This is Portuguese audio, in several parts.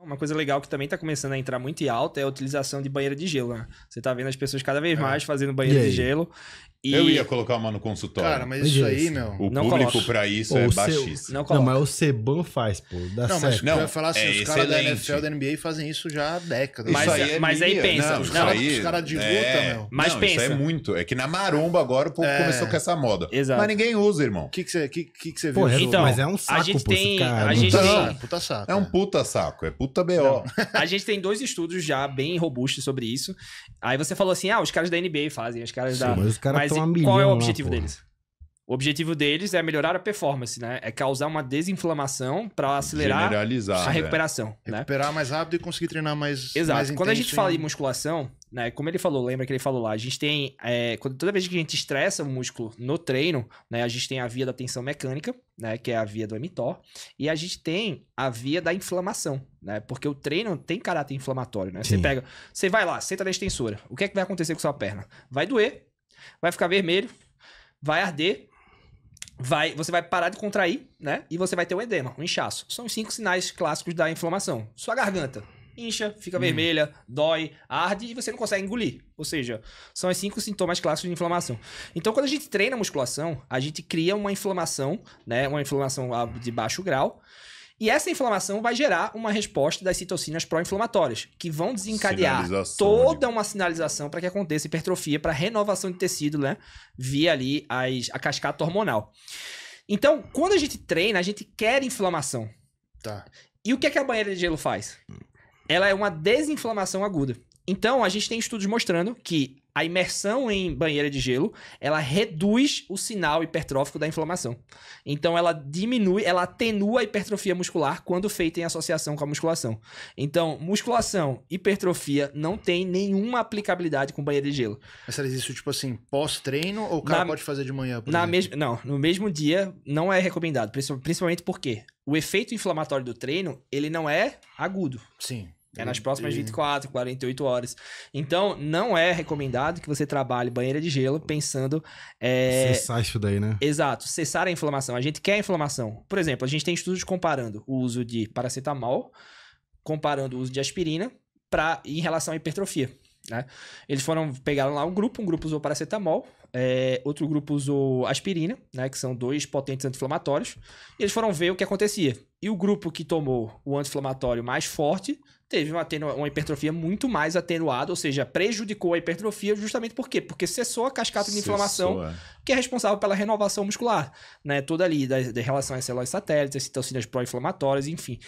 Uma coisa legal que também está começando a entrar muito em alta é a utilização de banheira de gelo. Né? Você está vendo as pessoas cada vez é. mais fazendo banheira de gelo. E... Eu ia colocar uma no consultório. Cara, mas isso aí, meu. O não público para isso Ou é baixíssimo. Não, não, mas o Ceban faz, pô. Dá não, certo. mas não, eu ia falar assim, é os caras da NFL, da NBA fazem isso já há décadas. Mas, aí, é mas aí pensa. Não, os caras cara de luta, é... meu. Mas não, pensa. Isso é muito. É que na maromba agora o povo é... começou com essa moda. Exato. Mas ninguém usa, irmão. O que você que que que viu? É, então, mas é um saco, a gente pô, tem, cara. A né? gente tem... Puta saco. É um é. puta saco. É puta B.O. A gente tem dois estudos já bem robustos sobre isso. Aí você falou assim, ah, os caras da NBA fazem, os caras da... Mas mas qual é o objetivo lá, deles? O objetivo deles é melhorar a performance, né? É causar uma desinflamação para acelerar a recuperação. É. Né? Recuperar mais rápido e conseguir treinar mais. Exato. Mais quando a gente em... fala de musculação, né? Como ele falou, lembra que ele falou lá, a gente tem. É, quando, toda vez que a gente estressa o músculo no treino, né? A gente tem a via da tensão mecânica, né? Que é a via do mTOR, e a gente tem a via da inflamação, né? Porque o treino tem caráter inflamatório, né? Sim. Você pega, você vai lá, senta na extensora. O que é que vai acontecer com sua perna? Vai doer, vai ficar vermelho, vai arder, vai, você vai parar de contrair, né? E você vai ter um edema, um inchaço. São os cinco sinais clássicos da inflamação. Sua garganta incha, fica hum. vermelha, dói, arde e você não consegue engolir. Ou seja, são os cinco sintomas clássicos de inflamação. Então, quando a gente treina a musculação, a gente cria uma inflamação, né? Uma inflamação de baixo grau e essa inflamação vai gerar uma resposta das citocinas pró-inflamatórias, que vão desencadear toda né? uma sinalização para que aconteça hipertrofia, para renovação de tecido, né? Via ali as, a cascata hormonal. Então, quando a gente treina, a gente quer inflamação. Tá. E o que, é que a banheira de gelo faz? Ela é uma desinflamação aguda. Então, a gente tem estudos mostrando que a imersão em banheira de gelo, ela reduz o sinal hipertrófico da inflamação. Então ela diminui, ela atenua a hipertrofia muscular quando feita em associação com a musculação. Então, musculação, hipertrofia não tem nenhuma aplicabilidade com banheira de gelo. Mas será isso tipo assim, pós-treino ou o cara na, pode fazer de manhã? na mesma, não, no mesmo dia não é recomendado, principalmente porque o efeito inflamatório do treino, ele não é agudo. Sim. É nas próximas 24, 48 horas. Então, não é recomendado que você trabalhe banheira de gelo pensando. É... Cessar isso daí, né? Exato, cessar a inflamação. A gente quer a inflamação. Por exemplo, a gente tem estudos comparando o uso de paracetamol, comparando o uso de aspirina, pra... em relação à hipertrofia. Né? Eles foram, pegaram lá um grupo, um grupo usou paracetamol, é, outro grupo usou aspirina, né, que são dois potentes anti-inflamatórios, eles foram ver o que acontecia. E o grupo que tomou o anti-inflamatório mais forte teve uma, uma hipertrofia muito mais atenuada, ou seja, prejudicou a hipertrofia justamente por quê? Porque cessou a cascata de inflamação é. que é responsável pela renovação muscular, né? Toda ali, da, de relação às células satélites, citocinas pró-inflamatórias, enfim.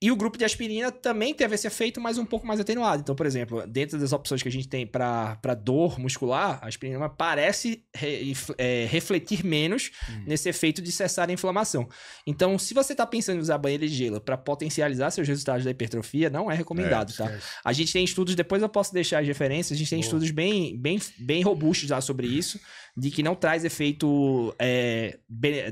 E o grupo de aspirina também teve esse efeito, mas um pouco mais atenuado. Então, por exemplo, dentro das opções que a gente tem para dor muscular, a aspirina parece re, é, refletir menos hum. nesse efeito de cessar a inflamação. Então, se você está pensando em usar banheira de gelo para potencializar seus resultados da hipertrofia, não é recomendado, é, tá? A gente tem estudos, depois eu posso deixar as referências, a gente tem Boa. estudos bem, bem, bem robustos lá sobre isso, de que não traz efeito, é,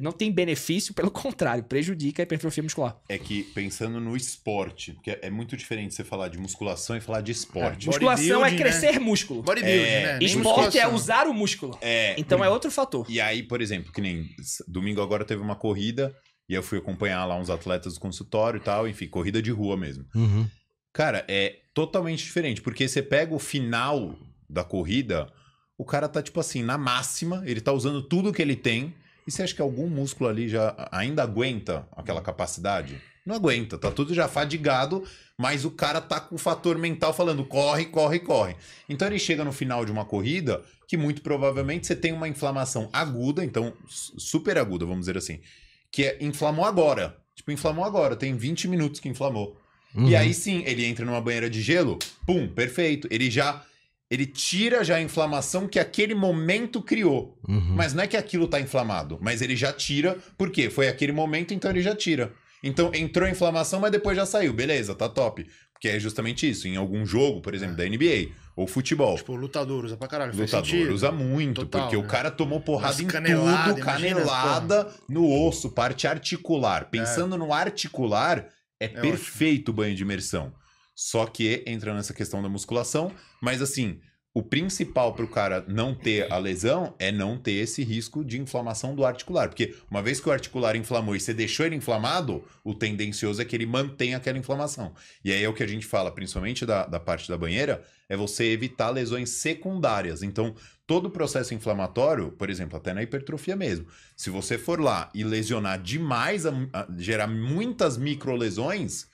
não tem benefício, pelo contrário, prejudica a hipertrofia muscular. É que pensando no esporte, porque é muito diferente você falar de musculação e falar de é, esporte. musculação é né? crescer né? músculo. Bodybuilding, é, né? Esporte é musculação. é usar o músculo. Então é outro fator. E aí, por exemplo, que nem domingo agora teve uma corrida e eu fui acompanhar lá uns atletas do consultório e tal, enfim, corrida de rua mesmo. Uhum. Cara, é totalmente diferente, porque você pega o final da corrida, o cara tá tipo assim, na máxima, ele tá usando tudo que ele tem. E você acha que algum músculo ali já ainda aguenta aquela capacidade? Não aguenta, tá tudo já fadigado, mas o cara tá com o fator mental falando corre, corre, corre. Então ele chega no final de uma corrida que muito provavelmente você tem uma inflamação aguda, então super aguda, vamos dizer assim, que é inflamou agora. Tipo, inflamou agora, tem 20 minutos que inflamou. Uhum. E aí sim, ele entra numa banheira de gelo, pum, perfeito. Ele já. Ele tira já a inflamação que aquele momento criou. Uhum. Mas não é que aquilo tá inflamado, mas ele já tira, porque foi aquele momento, então ele já tira. Então entrou a inflamação, mas depois já saiu. Beleza, tá top. Porque é justamente isso. Em algum jogo, por exemplo, é. da NBA ou futebol. Tipo, lutador usa pra caralho. Lutador usa muito, Total, porque né? o cara tomou porrada Mas em canelada, tudo, canelada no osso, parte articular. É. Pensando é. no articular, é, é perfeito ótimo. o banho de imersão. Só que entra nessa questão da musculação, mas assim, o principal para o cara não ter a lesão é não ter esse risco de inflamação do articular. Porque uma vez que o articular inflamou e você deixou ele inflamado, o tendencioso é que ele mantenha aquela inflamação. E aí é o que a gente fala, principalmente da, da parte da banheira, é você evitar lesões secundárias. Então, todo o processo inflamatório, por exemplo, até na hipertrofia mesmo, se você for lá e lesionar demais, a, a, gerar muitas microlesões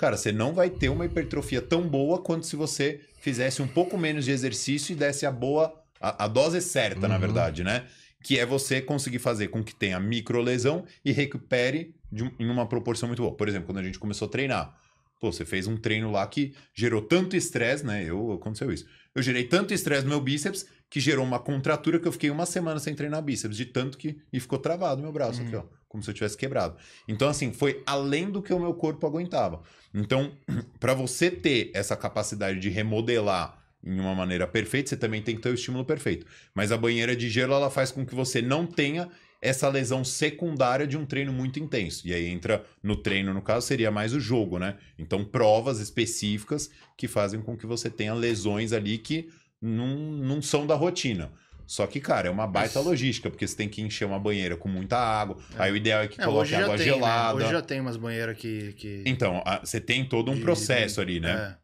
Cara, você não vai ter uma hipertrofia tão boa quanto se você fizesse um pouco menos de exercício e desse a boa, a, a dose certa, uhum. na verdade, né? Que é você conseguir fazer com que tenha microlesão e recupere de, em uma proporção muito boa. Por exemplo, quando a gente começou a treinar, Pô, você fez um treino lá que gerou tanto estresse, né? Eu aconteceu isso. Eu gerei tanto estresse no meu bíceps que gerou uma contratura que eu fiquei uma semana sem treinar bíceps, de tanto que. E ficou travado meu braço uhum. aqui, ó. Como se eu tivesse quebrado. Então, assim, foi além do que o meu corpo aguentava. Então, para você ter essa capacidade de remodelar em uma maneira perfeita, você também tem que ter o estímulo perfeito. Mas a banheira de gelo, ela faz com que você não tenha essa lesão secundária de um treino muito intenso. E aí entra no treino, no caso, seria mais o jogo, né? Então, provas específicas que fazem com que você tenha lesões ali que não, não são da rotina. Só que, cara, é uma baita Isso. logística, porque você tem que encher uma banheira com muita água. É. Aí o ideal é que é, coloque água tem, né? gelada. Né? Hoje já tem umas banheiras que. que... Então, a, você tem todo um de, processo de... ali, né? É.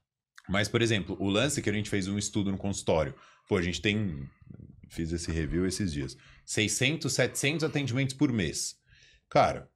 Mas, por exemplo, o lance é que a gente fez um estudo no consultório. Pô, a gente tem. Fiz esse review esses dias. 600, 700 atendimentos por mês. Cara,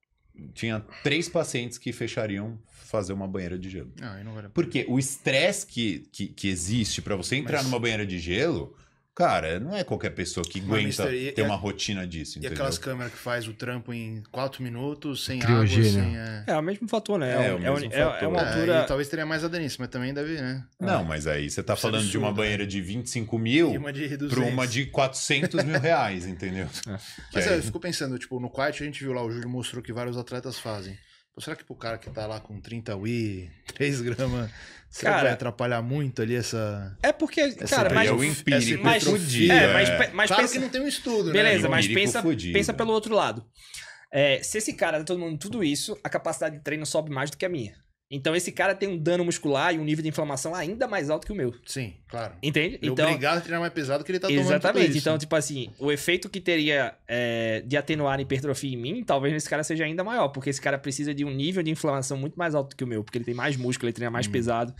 tinha três pacientes que fechariam fazer uma banheira de gelo. Ah, não, não Porque o estresse que, que, que, existe para você entrar Mas... numa banheira de gelo Cara, não é qualquer pessoa que aguenta ter é uma rotina disso. Entendeu? E aquelas câmeras que faz o trampo em 4 minutos, sem Criogênio. água, sem. É. é... é... o mesmo fator, né? É, é, o é mesmo é, fator. é uma altura. talvez teria mais aderência, mas também deve, né? Não, mas aí você tá Isso falando absurdo, de uma né? banheira né? de 25 mil para uma de 400 mil reais, entendeu? Mas aí... eu fico pensando, tipo, no Quiet a gente viu lá, o Júlio mostrou que vários atletas fazem. Pô, será que pro cara que tá lá com 30 Wii, 3 gramas, será que vai atrapalhar muito ali essa. É porque, essa cara, mas. É o empírico mas, é, mas, é. mas claro pensa, que não tem um estudo, né? Beleza, né? mas pensa, pensa pelo outro lado. É, se esse cara tá tomando tudo isso, a capacidade de treino sobe mais do que a minha. Então esse cara tem um dano muscular e um nível de inflamação ainda mais alto que o meu. Sim. Claro. Entende? Ele é então, é obrigado a treinar mais pesado que ele tá tomando Exatamente. então, tipo assim, o efeito que teria é, de atenuar a hipertrofia em mim, talvez nesse cara seja ainda maior, porque esse cara precisa de um nível de inflamação muito mais alto que o meu, porque ele tem mais músculo, ele treina mais hum. pesado.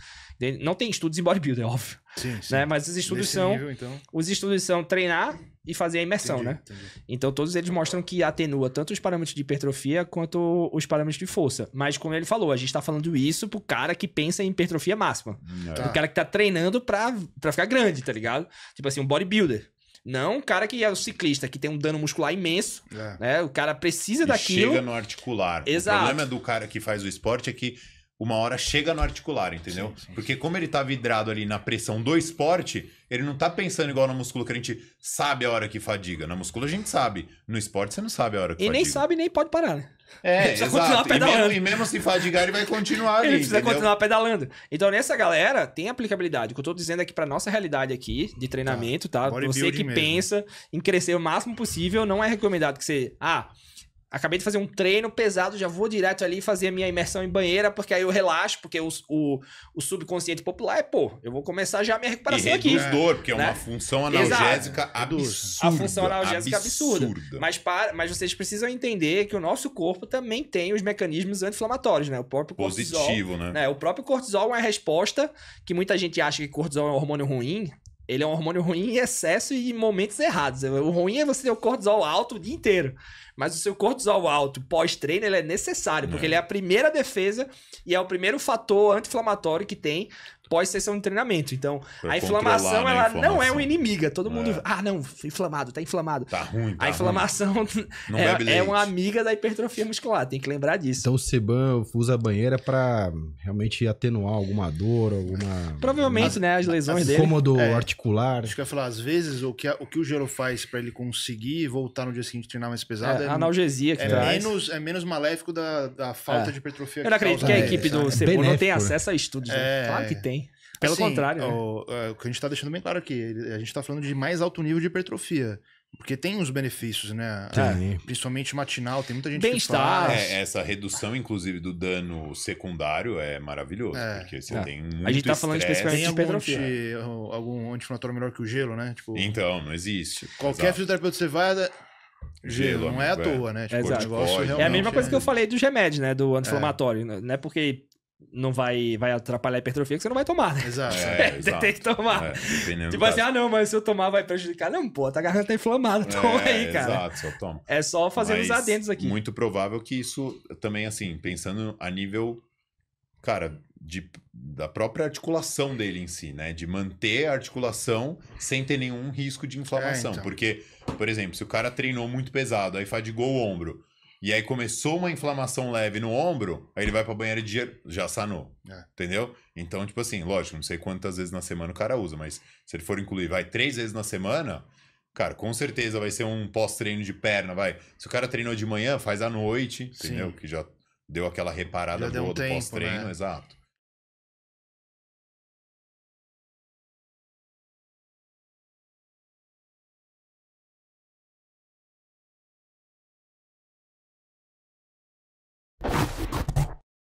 Não tem estudos em bodybuilder, é óbvio. Sim, né? sim. Né? Mas os estudos Nesse são. Nível, então... Os estudos são treinar e fazer a imersão, entendi, né? Entendi. Então todos eles mostram que atenua tanto os parâmetros de hipertrofia quanto os parâmetros de força. Mas como ele falou, a gente tá falando isso pro cara que pensa em hipertrofia máxima. Tá. Hum, é. O cara que tá treinando pra pra ficar grande, tá ligado? Tipo assim, um bodybuilder. Não um cara que é o um ciclista, que tem um dano muscular imenso, é. né? O cara precisa e daquilo. chega no articular. Exato. O problema do cara que faz o esporte é que uma hora chega no articular, entendeu? Sim, sim, Porque como ele tá vidrado ali na pressão do esporte, ele não tá pensando igual no músculo que a gente sabe a hora que fadiga. Na músculo a gente sabe. No esporte você não sabe a hora que e fadiga. E nem sabe, nem pode parar, né? É, exato. E mesmo, e mesmo, se fadigar, ele vai continuar ali. Ele precisa entendeu? continuar pedalando. Então, nessa galera, tem aplicabilidade. O que eu tô dizendo aqui é pra nossa realidade aqui, de treinamento, tá? tá? Você que mesmo. pensa em crescer o máximo possível, não é recomendado que você... Ah, Acabei de fazer um treino pesado, já vou direto ali fazer a minha imersão em banheira, porque aí eu relaxo, porque o, o, o subconsciente popular é, pô, eu vou começar já a minha recuperação e aqui. É. dor, porque né? é uma né? função analgésica Exato. absurda. A função analgésica absurda. absurda. Mas, para, mas vocês precisam entender que o nosso corpo também tem os mecanismos anti-inflamatórios, né? O próprio cortisol. Positivo, né? né? O próprio cortisol é uma resposta que muita gente acha que cortisol é um hormônio ruim, ele é um hormônio ruim em excesso e em momentos errados. O ruim é você ter o cortisol alto o dia inteiro. Mas o seu cortisol alto pós-treino ele é necessário, porque é. ele é a primeira defesa e é o primeiro fator anti-inflamatório que tem pós-sessão de treinamento. Então, pra a inflamação, né, ela inflamação. não é um inimiga. Todo mundo. É. Ah, não, inflamado, tá inflamado. Tá ruim, tá A inflamação é, é, uma amiga da hipertrofia muscular, tem que lembrar disso. Então, o Seban usa a banheira para realmente atenuar alguma dor, alguma. Provavelmente, né? As lesões as, dele. Cômodo é, articular. Acho que eu ia falar, às vezes, o que, a, o, que o gelo faz para ele conseguir voltar no dia seguinte treinar mais pesado é, é analgesia que é traz. Menos, é menos maléfico da, da falta é. de hipertrofia. Eu não acredito que a é, equipe do Seban não tem né? acesso a estudos. Né? Claro que tem. Pelo assim, contrário. Né? O, é, o, que a gente está deixando bem claro aqui, a gente está falando de mais alto nível de hipertrofia. Porque tem os benefícios, né? É, principalmente matinal, tem muita gente Bem que faz. É, essa redução, inclusive, do dano secundário é maravilhoso. É. Porque você é. tem muito A gente tá falando especificamente de hipertrofia. algum anti-inflamatório melhor que o gelo, né? Tipo, então, não existe. Qualquer Exato. fisioterapeuta que você vai... Né? Gelo, não amigo, é à é. toa, né? Tipo, é, a mesma coisa que eu falei do remédio, né? Do anti-inflamatório. Não é porque não vai, vai atrapalhar a hipertrofia que você não vai tomar, né? Exato. É, você tem que tomar. É, tipo assim, ah, não, mas se eu tomar vai prejudicar. Não, pô, tá a garganta tá inflamada, é, toma é, aí, cara. Exato, só toma. É só fazer mas os adentros aqui. Muito provável que isso também, assim, pensando a nível, cara, de, da própria articulação dele em si, né? De manter a articulação sem ter nenhum risco de inflamação. É, então. Porque, por exemplo, se o cara treinou muito pesado, aí fadigou o ombro e aí começou uma inflamação leve no ombro, aí ele vai pra banheira de gelo, já sanou. É. Entendeu? Então, tipo assim, lógico, não sei quantas vezes na semana o cara usa, mas se ele for incluir, vai três vezes na semana, cara, com certeza vai ser um pós-treino de perna, vai. Se o cara treinou de manhã, faz à noite, Sim. entendeu? Que já deu aquela reparada já boa um do pós-treino, né? exato.